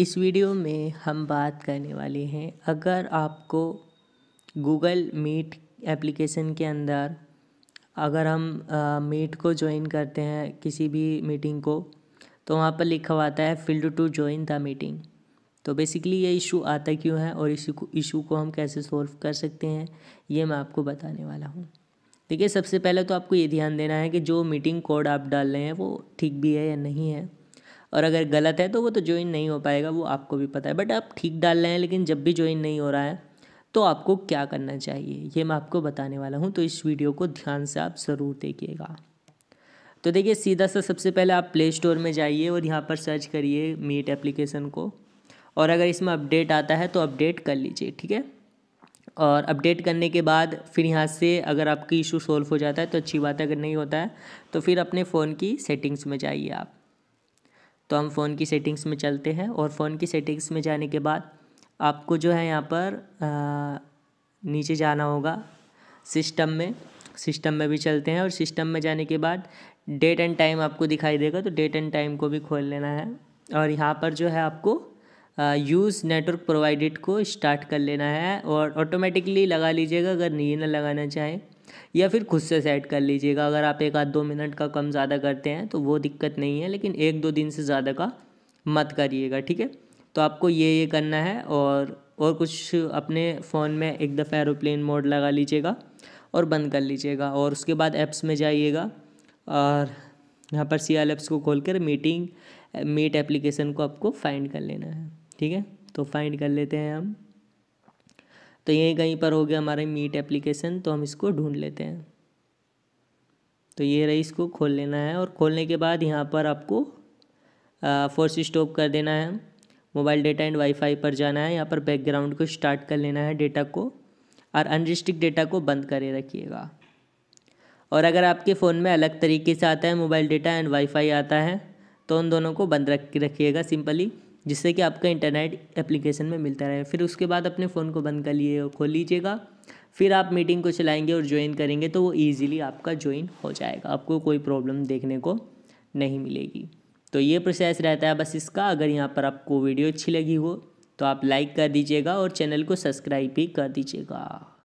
इस वीडियो में हम बात करने वाले हैं अगर आपको गूगल मीट एप्लीकेशन के अंदर अगर हम मीट को ज्वाइन करते हैं किसी भी मीटिंग को तो वहाँ पर लिखा हुआ आता है failed to join the meeting तो बेसिकली ये इशू आता क्यों है और इस इशू को हम कैसे सॉल्व कर सकते हैं ये मैं आपको बताने वाला हूँ देखिए सबसे पहले तो आपको ये ध्यान देना है कि जो मीटिंग कोड आप डाल रहे हैं वो ठीक भी है या नहीं है और अगर गलत है तो वो तो ज्वाइन नहीं हो पाएगा वो आपको भी पता है बट आप ठीक डाल रहे हैं लेकिन जब भी ज्वाइन नहीं हो रहा है तो आपको क्या करना चाहिए ये मैं आपको बताने वाला हूँ तो इस वीडियो को ध्यान से आप ज़रूर देखिएगा तो देखिए सीधा सा सबसे पहले आप प्ले स्टोर में जाइए और यहाँ पर सर्च करिए मीट एप्लीकेशन को और अगर इसमें अपडेट आता है तो अपडेट कर लीजिए ठीक है और अपडेट करने के बाद फिर यहाँ से अगर आपकी इशू सॉल्व हो जाता है तो अच्छी बात है अगर नहीं होता है तो फिर अपने फ़ोन की सेटिंग्स में जाइए आप तो हम फ़ोन की सेटिंग्स में चलते हैं और फ़ोन की सेटिंग्स में जाने के बाद आपको जो है यहाँ पर आ, नीचे जाना होगा सिस्टम में सिस्टम में भी चलते हैं और सिस्टम में जाने के बाद डेट एंड टाइम आपको दिखाई देगा तो डेट एंड टाइम को भी खोल लेना है और यहाँ पर जो है आपको यूज़ नेटवर्क प्रोवाइडेड को स्टार्ट कर लेना है और ऑटोमेटिकली लगा लीजिएगा अगर नहीं ना लगाना चाहें या फिर खुद से सेट कर लीजिएगा अगर आप एक आध दो मिनट का कम ज़्यादा करते हैं तो वो दिक्कत नहीं है लेकिन एक दो दिन से ज़्यादा का मत करिएगा ठीक है तो आपको ये ये करना है और और कुछ अपने फ़ोन में एक दफ़ा एरोप्लेन मोड लगा लीजिएगा और बंद कर लीजिएगा और उसके बाद ऐप्स में जाइएगा और यहाँ पर सी एल एप्स को खोल कर मीटिंग मीट एप्लीकेशन को आपको फाइंड कर लेना है ठीक है तो फाइंड कर लेते हैं हम तो ये कहीं पर हो गया हमारे मीट एप्लीकेशन तो हम इसको ढूंढ लेते हैं तो ये रही इसको खोल लेना है और खोलने के बाद यहाँ पर आपको फोर्स स्टॉप कर देना है मोबाइल डेटा एंड वाईफाई पर जाना है यहाँ पर बैकग्राउंड को स्टार्ट कर लेना है डेटा को और अनरिस्टिक डेटा को बंद करे रखिएगा और अगर आपके फ़ोन में अलग तरीके से आता है मोबाइल डेटा एंड वाईफाई आता है तो उन दोनों को बंद रख रखिएगा सिंपली जिससे कि आपका इंटरनेट एप्लीकेशन में मिलता रहे फिर उसके बाद अपने फ़ोन को बंद कर लिए खोल लीजिएगा फिर आप मीटिंग को चलाएंगे और ज्वाइन करेंगे तो वो ईजिली आपका ज्वाइन हो जाएगा आपको कोई प्रॉब्लम देखने को नहीं मिलेगी तो ये प्रोसेस रहता है बस इसका अगर यहाँ पर आपको वीडियो अच्छी लगी हो तो आप लाइक कर दीजिएगा और चैनल को सब्सक्राइब भी कर दीजिएगा